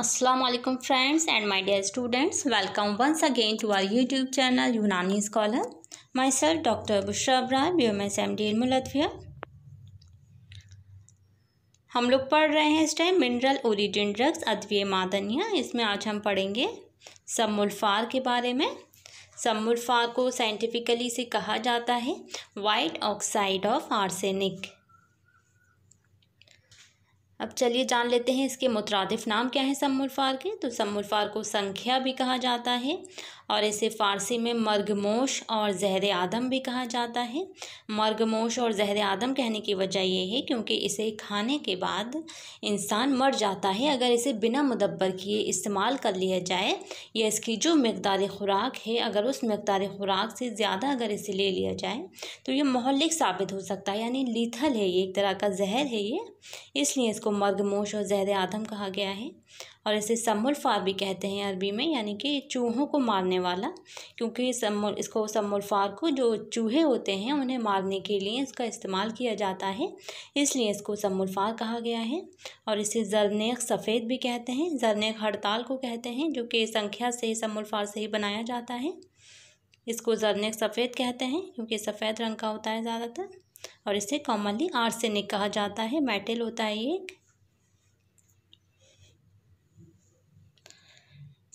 Aslam friends and my dear students welcome once again to our YouTube channel Unani scholar myself doctor Bushra Abrar B M S M D हम लोग पढ़ रहे हैं इस time mineral origin drugs अदवीय मादनिया इसमें आज हम पढ़ेंगे सम्मुल्फार के बारे में सम्मुल्फार को साइंटिफिकली से कहा जाता है वाइट ऑक्साइड ऑफ आर्सेनिक अब चलिए जान लेते हैं इसके मुतरदफ़ नाम क्या है सम्मुलफ़ार के तो सम्मुलफ़ार को संख्या भी कहा जाता है और इसे फ़ारसी में मर्गमोश और जहर आदम भी कहा जाता है मर्गमोश और जहर आदम कहने की वजह यह है क्योंकि इसे खाने के बाद इंसान मर जाता है अगर इसे बिना मदब्बर किए इस्तेमाल कर लिया जाए या इसकी जो मकदार खुराक है अगर उस मकदार खुराक से ज़्यादा अगर इसे ले लिया जाए तो ये महलिक साबित हो सकता है यानी लीथल है ये एक तरह का जहर है ये इसलिए इसको मर्गमोश और जहर आदम कहा गया है और इसे सम्मुलफार भी कहते हैं अरबी में यानी कि चूहों को मारने वाला क्योंकि सम्मुल इसको सम्मुलफार को जो चूहे होते हैं उन्हें मारने के लिए इसका इस्तेमाल किया जाता है इसलिए इसको सम्मुलफार कहा गया है और इसे जरनेक सफ़ेद भी कहते हैं जरनेक हड़ताल को कहते हैं जो कि संख्या से सम्मुलफार से ही बनाया जाता है इसको जरनेक सफ़ेद कहते हैं क्योंकि सफ़ेद रंग का होता है ज़्यादातर और इसे कॉमनली आर्सेनिक कहा जाता है मेटल होता है ये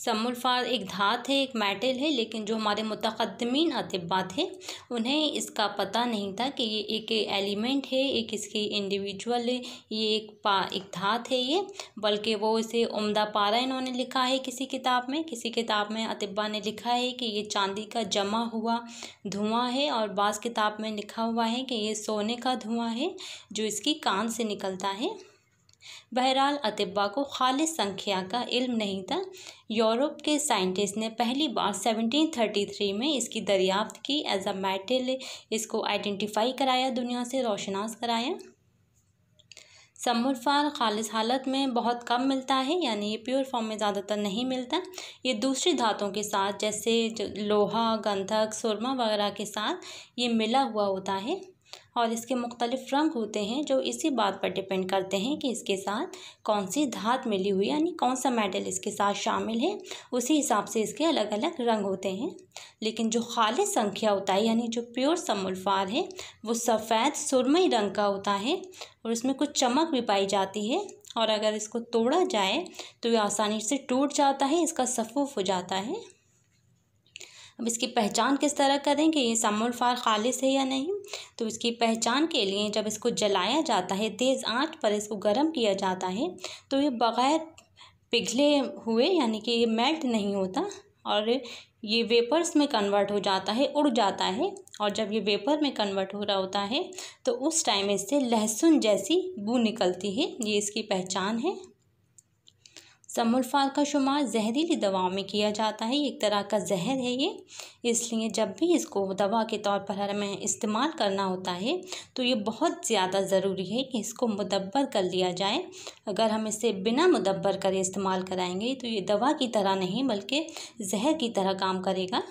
सम्मुलफार एक धात है एक मेटल है लेकिन जो हमारे मतकदमीन अतबा थे उन्हें इसका पता नहीं था कि ये एक एलिमेंट है एक इसकी इंडिविजुअल है ये एक पा एक धात है ये बल्कि वो इसे उमदा पारा इन्होंने लिखा है किसी किताब में किसी किताब में अतबा ने लिखा है कि ये चांदी का जमा हुआ धुआँ है और बाज़ किताब में लिखा हुआ है कि ये सोने का धुआँ है जो इसकी कान से निकलता है बहरहाल अतबा को खालिद संख्या का इल्म नहीं था यूरोप के साइंटिस्ट ने पहली बार 1733 में इसकी दरियाफ्त की एज अ मेटल इसको आइडेंटिफाई कराया दुनिया से रोशनास कराया समरफार खालिस हालत में बहुत कम मिलता है यानी ये प्योर फॉर्म में ज़्यादातर नहीं मिलता ये दूसरी धातों के साथ जैसे लोहा गंधक सुरमा वगैरह के साथ ये मिला हुआ होता है और इसके मुख्तलिफ़ रंग होते हैं जो इसी बात पर डिपेंड करते हैं कि इसके साथ कौन सी धात मिली हुई यानी कौन सा मेटल इसके साथ शामिल है उसी हिसाब से इसके अलग अलग रंग होते हैं लेकिन जो खाली संख्या होता है यानी जो प्योर समल्फार है वो सफ़ेद सुरमई रंग का होता है और उसमें कुछ चमक भी पाई जाती है और अगर इसको तोड़ा जाए तो ये आसानी से टूट जाता है इसका सफ़ूफ हो जाता है अब इसकी पहचान किस तरह करें कि ये सामुल फार खालिश है या नहीं तो इसकी पहचान के लिए जब इसको जलाया जाता है तेज़ आँच पर इसको गर्म किया जाता है तो ये बग़ैर पिघले हुए यानी कि ये मेल्ट नहीं होता और ये वेपर्स में कन्वर्ट हो जाता है उड़ जाता है और जब ये वेपर में कन्वर्ट हो रहा होता है तो उस टाइम इससे लहसुन जैसी बू निकलती है ये इसकी पहचान है समुल्फार का शुमार जहरीली दवाओं में किया जाता है एक तरह का जहर है ये इसलिए जब भी इसको दवा के तौर पर हमें इस्तेमाल करना होता है तो ये बहुत ज़्यादा ज़रूरी है कि इसको मुदब्बर कर लिया जाए अगर हम इसे बिना मुदब्बर करे इस्तेमाल कराएंगे तो ये दवा की तरह नहीं बल्कि जहर की तरह काम करेगा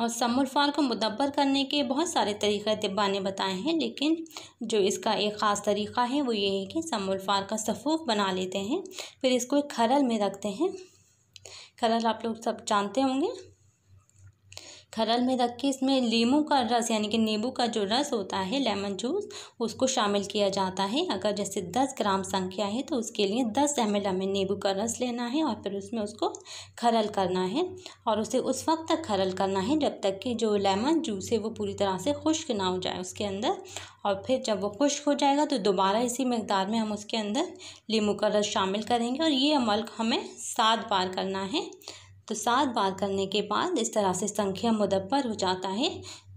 और समर को मुदब्बर करने के बहुत सारे तरीक़े तिब्बा ने बताए हैं लेकिन जो इसका एक ख़ास तरीक़ा है वो ये है कि समर का सफ़ूफ बना लेते हैं फिर इसको एक खरल में रखते हैं खरल आप लोग सब जानते होंगे खरल में रख के इसमें लीमू का रस यानी कि नींबू का जो रस होता है लेमन जूस उसको शामिल किया जाता है अगर जैसे दस ग्राम संख्या है तो उसके लिए दस एम एल हमें नींबू का रस लेना है और फिर उसमें उसको खरल करना है और उसे उस वक्त तक खरल करना है जब तक कि जो लेमन जूस है वो पूरी तरह से खुश्क ना हो जाए उसके अंदर और फिर जब वो खुश्क हो जाएगा तो दोबारा इसी मकदार में हम उसके अंदर लीमू का रस शामिल करेंगे और ये अमल हमें सात बार करना है तो सात बार करने के बाद इस तरह से संख्या मुदब्बर हो जाता है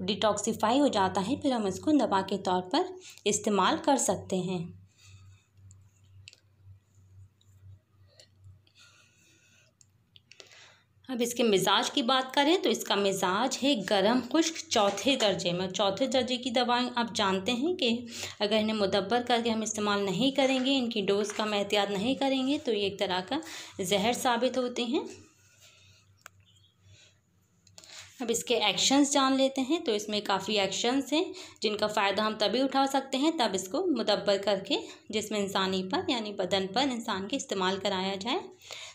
डिटॉक्सीफाई हो जाता है फिर हम इसको दवा के तौर पर इस्तेमाल कर सकते हैं अब इसके मिजाज की बात करें तो इसका मिजाज है गर्म खुश्क चौथे दर्जे में चौथे दर्जे की दवाएं आप जानते हैं कि अगर इन्हें मुदब्बर करके हम इस्तेमाल नहीं करेंगे इनकी डोज का हम एहतियात नहीं करेंगे तो ये एक तरह का जहर साबित होते हैं अब इसके एक्शंस जान लेते हैं तो इसमें काफ़ी एक्शंस हैं जिनका फ़ायदा हम तभी उठा सकते हैं तब इसको मुदब्बर करके जिसमें इंसानी पर यानी बदन पर इंसान के इस्तेमाल कराया जाए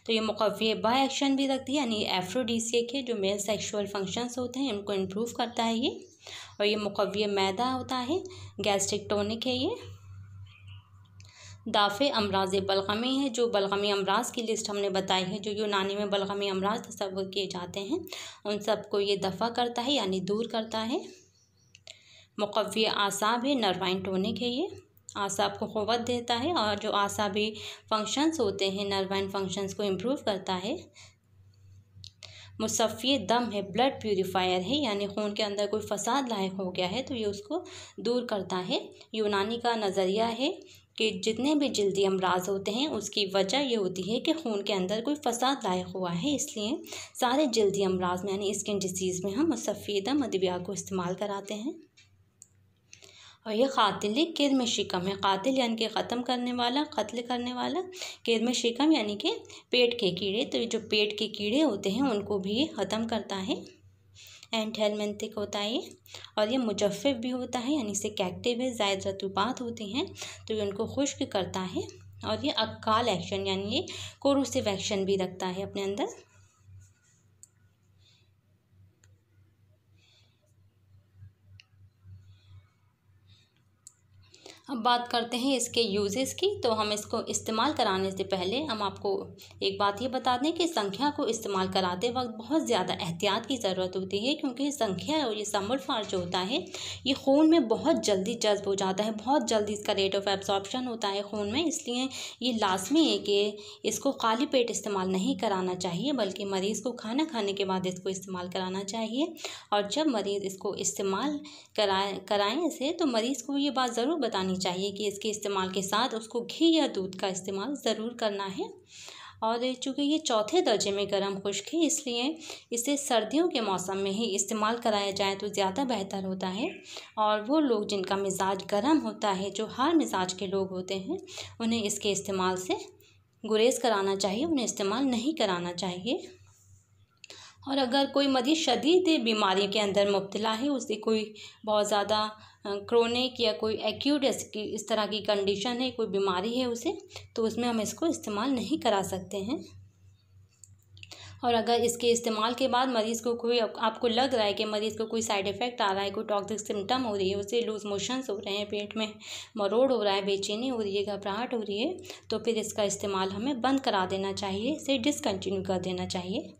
तो ये मुकवे बा एक्शन भी रखती है यानी एफ्रोडीसियक है जो मेल सेक्शुअल फंक्शंस होते हैं इनको इम्प्रूव करता है ये और ये मुकवे मैदा होता है गैस्ट्रिक टॉनिक है ये दाफ़े अमराज बलगमी है जो बलगमी अमराज की लिस्ट हमने बताई है जो यूनानी में बलगमी अमराज तस्वर किए जाते हैं उन सब को ये दफ़ा करता है यानी दूर करता है मुकवी आसाब है नरवाइन टोनिक है ये आसाब को क़वत देता है और जो आसाबी फंक्शंस होते हैं नरवाइन फंक्शंस को इम्प्रूव करता है मुसफ़ी दम है ब्लड प्योरीफायर है यानी खून के अंदर कोई फसाद लायक हो गया है तो ये उसको दूर करता है यूनानी का नज़रिया है कि जितने भी जल्दी अमराज होते हैं उसकी वजह ये होती है कि खून के अंदर कोई फसाद लायक हुआ है इसलिए सारे जल्दी अमराज में यानी स्किन डिसीज़ में हम सफ़ेदा अद्विया को इस्तेमाल कराते हैं और यह कातिल किरम शिकम है कतिल यानी कि ख़त्म करने वाला कत्ल करने वाला किरम शिकम यानी कि पेट के कीड़े तो ये जो पेट के कीड़े होते हैं उनको भी ख़त्म करता है एंड हेलमेंथिक होता है ये और ये मुजफ्फ़ भी होता है यानी इसे कैक्टिव है जायद रतुबात होते हैं तो ये उनको खुश्क करता है और ये अक्काल एक्शन यानी ये कोरोसिव एक्शन भी रखता है अपने अंदर अब बात करते हैं इसके यूजेस की तो हम इसको इस्तेमाल कराने से पहले हम आपको एक बात ये बता दें कि संख्या को इस्तेमाल कराते वक्त बहुत ज़्यादा एहतियात की ज़रूरत होती है क्योंकि संख्या और ये फार जो होता है ये खून में बहुत जल्दी जज्ब हो जाता है बहुत जल्दी इसका रेट ऑफ एब्जॉर्प्शन होता है खून में इसलिए ये लाजमी है कि इसको खाली पेट इस्तेमाल नहीं कराना चाहिए बल्कि मरीज़ को खाना खाने के बाद इसको इस्तेमाल कराना चाहिए और जब मरीज़ इसको इस्तेमाल कराए कराएँ इसे तो मरीज़ को ये बात ज़रूर बतानी होनी चाहिए कि इसके इस्तेमाल के साथ उसको घी या दूध का इस्तेमाल ज़रूर करना है और चूँकि ये चौथे दर्जे में गर्म खुश्क है इसलिए इसे सर्दियों के मौसम में ही इस्तेमाल कराया जाए तो ज़्यादा बेहतर होता है और वो लोग जिनका मिजाज गर्म होता है जो हर मिजाज के लोग होते हैं उन्हें इसके इस्तेमाल से गुरेज कराना चाहिए उन्हें इस्तेमाल नहीं कराना चाहिए और अगर कोई मरीज़ शदीद बीमारी के अंदर मुबतला है उसे कोई बहुत ज़्यादा क्रोनिक या कोई एक्यूट इस तरह की कंडीशन है कोई बीमारी है उसे तो उसमें हम इसको इस्तेमाल नहीं करा सकते हैं और अगर इसके इस्तेमाल के बाद मरीज़ को कोई आपको लग रहा है कि मरीज़ को कोई साइड इफ़ेक्ट आ रहा है कोई टॉक्सिक सिम्टम हो रही है उसे लूज मोशंस हो रहे हैं पेट में मरोड़ हो रहा है बेचैनी हो रही है घबराहट हो रही है तो फिर इसका इस्तेमाल हमें बंद करा देना चाहिए इसे डिसकन्टिन्यू कर देना चाहिए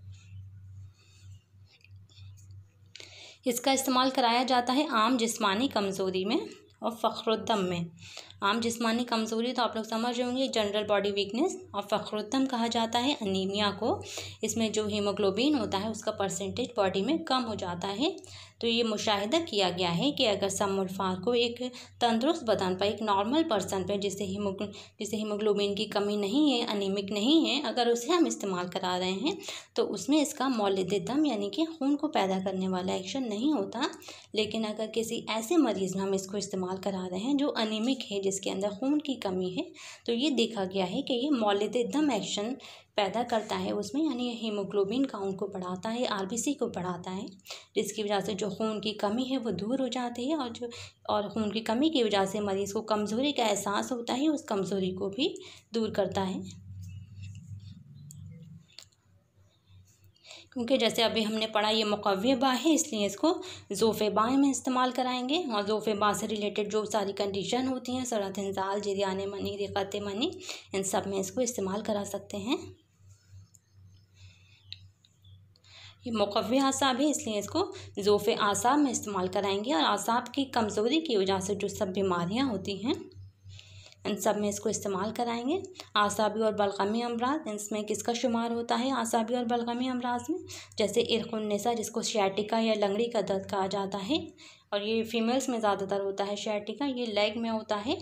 इसका इस्तेमाल कराया जाता है आम जिस्मानी कमज़ोरी में और फ़खरुद्दम में आम जिस्मानी कमज़ोरी तो आप लोग समझ रहे होंगे जनरल बॉडी वीकनेस और फ़खरुद्दम कहा जाता है अनीमिया को इसमें जो हीमोग्लोबिन होता है उसका परसेंटेज बॉडी में कम हो जाता है तो ये मुशाहिदा किया गया है कि अगर समुलफार को एक तंदुरुस्त बदन पर एक नॉर्मल पर्सन पर जिसे हीमोग्लो जिसे हीमोग्लोबिन की कमी नहीं है अनिमिक नहीं है अगर उसे हम इस्तेमाल करा रहे हैं तो उसमें इसका मौलदम यानी कि खून को पैदा करने वाला एक्शन नहीं होता लेकिन अगर किसी ऐसे मरीज़ में हम इसको इस्तेमाल करा रहे हैं जो अनिमिक है जिसके अंदर खून की कमी है तो ये देखा गया है कि ये मौलदम एक्शन पैदा करता है उसमें यानी हीमोग्लोबिन काउंट को बढ़ाता है आर को बढ़ाता है जिसकी वजह से जो खून की कमी है वो दूर हो जाती है और जो और खून की कमी की वजह से मरीज़ को कमज़ोरी का एहसास होता है उस कमज़ोरी को भी दूर करता है क्योंकि जैसे अभी हमने पढ़ा ये मुकव्वेबा है इसलिए इसको जोफेबा में इस्तेमाल कराएंगे और जोफेबा से रिलेटेड जो सारी कंडीशन होती हैं सरात इंजाल जिरियान मनी रिकत मनी इन सब में इसको इस्तेमाल करा सकते हैं ये मकव आसाब है इसलिए इसको जोफ़ आसाब में इस्तेमाल कराएंगे और आसाब की कमज़ोरी की वजह से जो सब बीमारियाँ होती हैं इन सब में इसको इस्तेमाल कराएंगे आसाबी और बलगमी अमराज इसमें किसका शुमार होता है आसाबी और बलगमी अमराज में जैसे इरकुलनसा जिसको शैटिका या लंगड़ी का दर्द कहा जाता है और ये फीमेल्स में ज़्यादातर होता है शैटिका ये लेग में होता है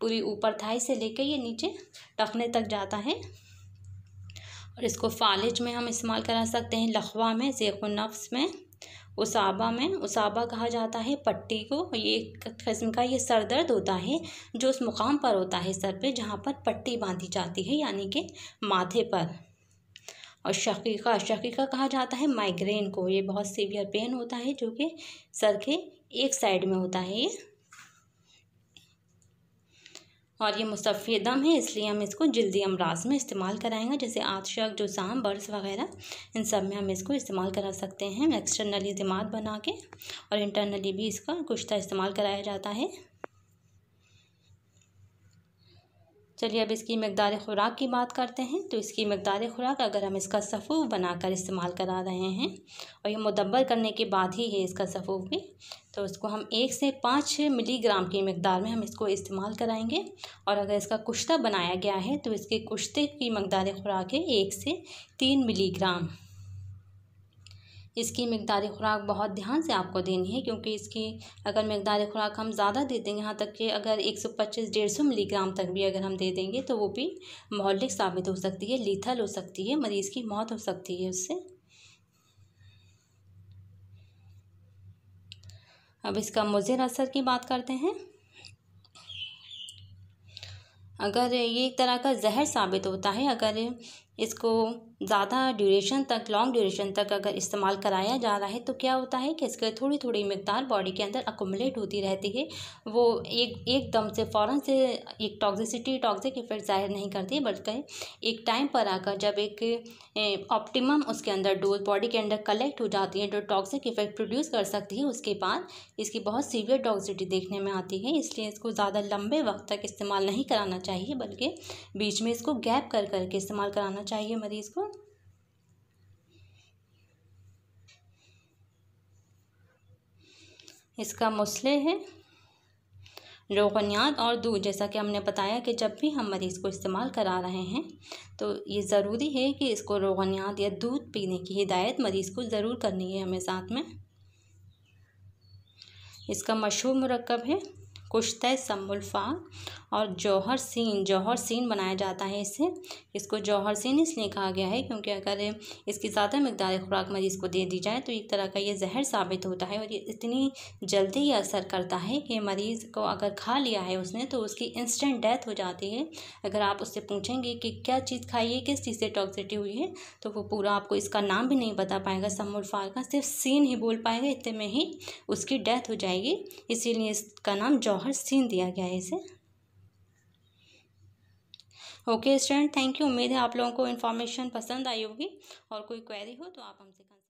पूरी ऊपर थाई से लेकर ये नीचे टखने तक जाता है और इसको फालिज में हम इस्तेमाल करा सकते हैं लखवा में नफ्स में उसाबा में उसाबा कहा जाता है पट्टी को ये एक किस्म का ये सर दर्द होता है जो उस मुकाम पर होता है सर पे जहाँ पर पट्टी बांधी जाती है यानी कि माथे पर और शकीका शकीका कहा जाता है माइग्रेन को ये बहुत सीवियर पेन होता है जो कि सर के एक साइड में होता है ये और ये दम है इसलिए हम इसको जल्दी अमराज में इस्तेमाल कराएंगे जैसे आतशक जुसाम बर्स वगैरह इन सब में हम इसको इस्तेमाल करा सकते हैं एक्सटर्नली दिमाग बना के और इंटरनली भी इसका कुश्ता इस्तेमाल कराया जाता है चलिए अब इसकी मकदार ख़ुराक की बात करते हैं तो इसकी मकदार ख़ुराक अगर हम इसका सफ़ू बनाकर इस्तेमाल करा रहे हैं और ये मदबर करने के बाद ही है इसका सफ़ू भी तो इसको हम एक से पाँच मिलीग्राम की मकदार में हम इसको इस्तेमाल कराएंगे और अगर इसका कुश्ता बनाया गया है तो इसके कुश्ते की मकदार ख़ुराक है एक से तीन मिलीग्राम इसकी मक़दारी ख़ुराक बहुत ध्यान से आपको देनी है क्योंकि इसकी अगर मक़दारी ख़ुराक हम ज़्यादा दे देंगे यहाँ तक कि अगर एक सौ पच्चीस डेढ़ सौ मिलीग्राम तक भी अगर हम दे देंगे तो वो भी मौलिक साबित हो सकती है लीथल हो सकती है मरीज़ की मौत हो सकती है उससे अब इसका मुज़र असर की बात करते हैं अगर ये एक तरह का जहर साबित होता है अगर इसको ज़्यादा ड्यूरेशन तक लॉन्ग ड्यूरेशन तक अगर इस्तेमाल कराया जा रहा है तो क्या होता है कि इसके थोड़ी थोड़ी मकदार बॉडी के अंदर अकोमलेट होती रहती है वो एक एकदम से फ़ौरन से एक टॉक्सिसिटी टॉक्सिक इफेक्ट जाहिर नहीं करती बल्कि एक टाइम पर आकर जब एक ऑप्टिमम उसके अंदर डोज बॉडी के अंदर कलेक्ट हो जाती है जो टॉक्सिक इफेक्ट प्रोड्यूस कर सकती है उसके बाद इसकी बहुत सीवियर टॉक्सिटी देखने में आती है इसलिए इसको ज़्यादा लंबे वक्त तक इस्तेमाल नहीं कराना चाहिए बल्कि बीच में इसको गैप कर करके इस्तेमाल कराना चाहिए मरीज़ को इसका मसले है रोगनियात और दूध जैसा कि हमने बताया कि जब भी हम मरीज़ को इस्तेमाल करा रहे हैं तो ये ज़रूरी है कि इसको रोगनियात या दूध पीने की हिदायत मरीज़ को ज़रूर करनी है हमें साथ में इसका मशहूर मरकब है कुश्तः संबुल्फा और जौहर सीन जौहर सीन बनाया जाता है इसे इसको जौहर सीन इसलिए कहा गया है क्योंकि अगर इसकी ज़्यादा मकदार खुराक मरीज़ को दे दी जाए तो एक तरह का ये जहर साबित होता है और ये इतनी जल्दी ये असर करता है कि मरीज़ को अगर खा लिया है उसने तो उसकी इंस्टेंट डेथ हो जाती है अगर आप उससे पूछेंगे कि क्या चीज़ खाइए किस चीज़ से टॉक्सिटी हुई है तो वो पूरा आपको इसका नाम भी नहीं बता पाएगा समोलफार का सिर्फ सीन ही बोल पाएगा इतने में ही उसकी डेथ हो जाएगी इसीलिए इसका नाम जौहर बाहर सीन दिया गया है इसे ओके स्टूडेंट थैंक यू उम्मीद है आप लोगों को इन्फॉर्मेशन पसंद आई होगी और कोई क्वेरी हो तो आप हमसे